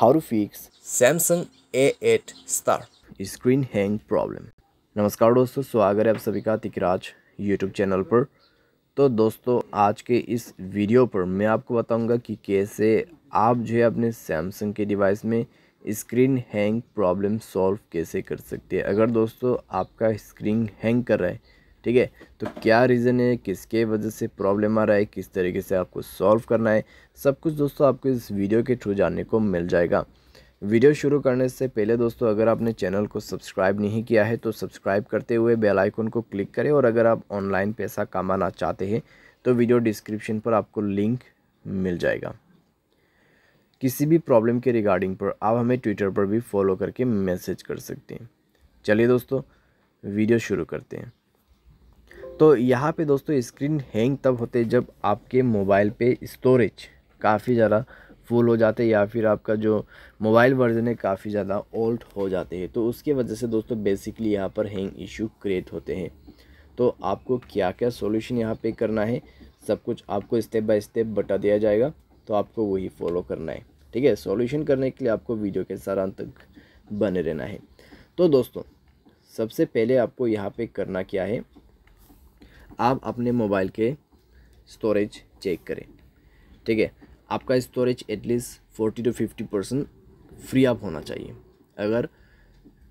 how to fix Samsung A8 Star screen hang problem. नमस्कार दोस्तों स्वागत है आप सभी का तिकराज YouTube चैनल पर तो दोस्तों आज के इस वीडियो पर मैं आपको बताऊंगा कि कैसे आप जो है अपने सैमसंग के डिवाइस में स्क्रीन हैंग प्रॉब्लम सॉल्व कैसे कर सकते हैं अगर दोस्तों आपका स्क्रीन हैंग कर रहा है ठीक है तो क्या रीज़न है किसके वजह से प्रॉब्लम आ रहा है किस तरीके से आपको सॉल्व करना है सब कुछ दोस्तों आपको इस वीडियो के थ्रू जानने को मिल जाएगा वीडियो शुरू करने से पहले दोस्तों अगर आपने चैनल को सब्सक्राइब नहीं किया है तो सब्सक्राइब करते हुए बेल आइकन को क्लिक करें और अगर आप ऑनलाइन पैसा कमाना चाहते हैं तो वीडियो डिस्क्रिप्शन पर आपको लिंक मिल जाएगा किसी भी प्रॉब्लम के रिगार्डिंग पर आप हमें ट्विटर पर भी फॉलो करके मैसेज कर सकते हैं चलिए दोस्तों वीडियो शुरू करते हैं तो यहाँ पे दोस्तों स्क्रीन हैंग तब होते जब आपके मोबाइल पे स्टोरेज काफ़ी ज़्यादा फुल हो जाते या फिर आपका जो मोबाइल वर्जन है काफ़ी ज़्यादा ओल्ड हो जाते हैं तो उसके वजह से दोस्तों बेसिकली यहाँ पर हैंग इशू क्रिएट होते हैं तो आपको क्या क्या सोल्यूशन यहाँ पर करना है सब कुछ आपको स्टेप बाय स्टेप बता दिया जाएगा तो आपको वही फॉलो करना है ठीक है सॉल्यूशन करने के लिए आपको वीडियो के सारांत तक बने रहना है तो दोस्तों सबसे पहले आपको यहाँ पे करना क्या है आप अपने मोबाइल के स्टोरेज चेक करें ठीक है आपका storage at least forty two fifty percent free up होना चाहिए अगर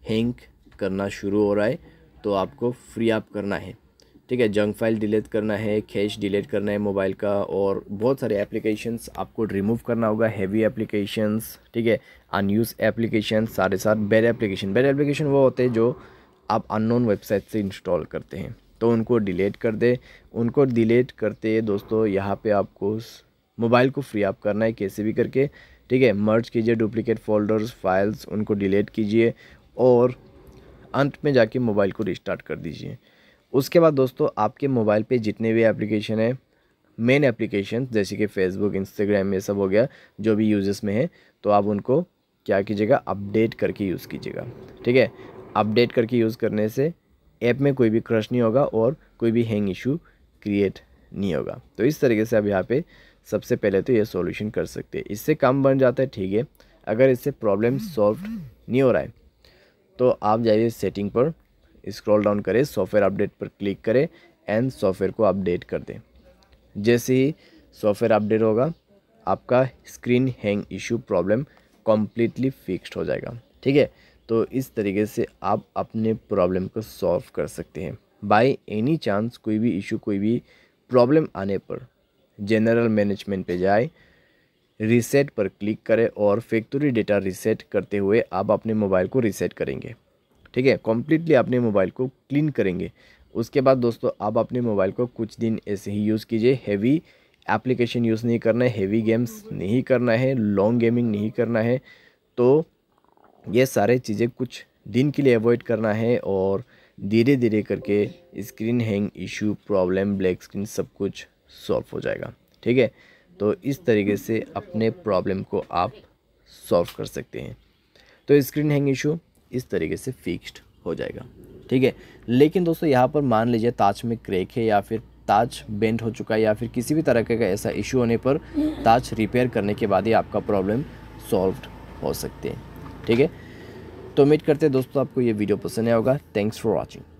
हैंग करना शुरू हो रहा है तो आपको फ्री अप करना है ठीक है जंक फाइल डिलीट करना है कैश डिलीट करना है मोबाइल का और बहुत सारे एप्लीकेशंस आपको रिमूव करना होगा हैवी एप्लीकेशंस ठीक है अनयूज एप्लीकेशन सारे साथ बेड एप्लीकेशन बेड एप्लीकेशन वो होते हैं जो आप अननोन वेबसाइट से इंस्टॉल करते हैं तो उनको डिलीट कर दे उनको डिलीट करते दोस्तों यहाँ पे आपको मोबाइल को फ्री अप करना है कैसे भी करके ठीक है मर्ज कीजिए डुप्लीकेट फोल्डर्स फाइल्स उनको डिलीट कीजिए और अंत में जाके मोबाइल को रिस्टार्ट कर दीजिए उसके बाद दोस्तों आपके मोबाइल पे जितने भी एप्लीकेशन है मेन एप्लीकेशन जैसे कि फेसबुक इंस्टाग्राम ये सब हो गया जो भी यूजर्स में है तो आप उनको क्या कीजिएगा अपडेट करके यूज़ कीजिएगा ठीक है अपडेट करके यूज़ करने से ऐप में कोई भी क्रश नहीं होगा और कोई भी हैंग इशू क्रिएट नहीं होगा तो इस तरीके से आप यहाँ पे सबसे पहले तो ये सॉल्यूशन कर सकते हैं इससे काम बन जाता है ठीक है अगर इससे प्रॉब्लम सॉल्व नहीं हो रहा है तो आप जाइए सेटिंग पर स्क्रॉल डाउन करें सॉफ्टवेयर अपडेट पर क्लिक करें एंड सॉफ्टवेयर को अपडेट कर दें जैसे ही सॉफ्टवेयर अपडेट होगा आपका screen hang issue problem completely fixed हो जाएगा ठीक है तो इस तरीके से आप अपने प्रॉब्लम को सॉल्व कर सकते हैं बाई एनी चांस कोई भी इशू कोई भी प्रॉब्लम आने पर जनरल मैनेजमेंट पे जाए रीसेट पर क्लिक करें और फैक्ट्री डेटा रीसेट करते हुए आप अपने मोबाइल को रीसेट करेंगे ठीक है कम्प्लीटली अपने मोबाइल को क्लीन करेंगे उसके बाद दोस्तों आप अपने मोबाइल को कुछ दिन ऐसे ही यूज़ कीजिए हैवी एप्लीकेशन यूज़ नहीं करना है हैवी गेम्स नहीं करना है लॉन्ग गेमिंग नहीं करना है तो ये सारे चीज़ें कुछ दिन के लिए अवॉइड करना है और धीरे धीरे करके screen hang issue problem black screen सब कुछ सॉल्व हो जाएगा ठीक है तो इस तरीके से अपने प्रॉब्लम को आप सॉल्व कर सकते हैं तो स्क्रीन हैंग इशू इस तरीके से फिक्स्ड हो जाएगा ठीक है लेकिन दोस्तों यहाँ पर मान लीजिए ताज में क्रेक है या फिर ताज बेंड हो चुका है या फिर किसी भी तरह का ऐसा इशू होने पर ताज रिपेयर करने के बाद ही आपका प्रॉब्लम सॉल्व हो सकते हैं ठीक है तो उम्मीद करते हैं दोस्तों आपको ये वीडियो पसंद आया होगा थैंक्स फॉर वॉचिंग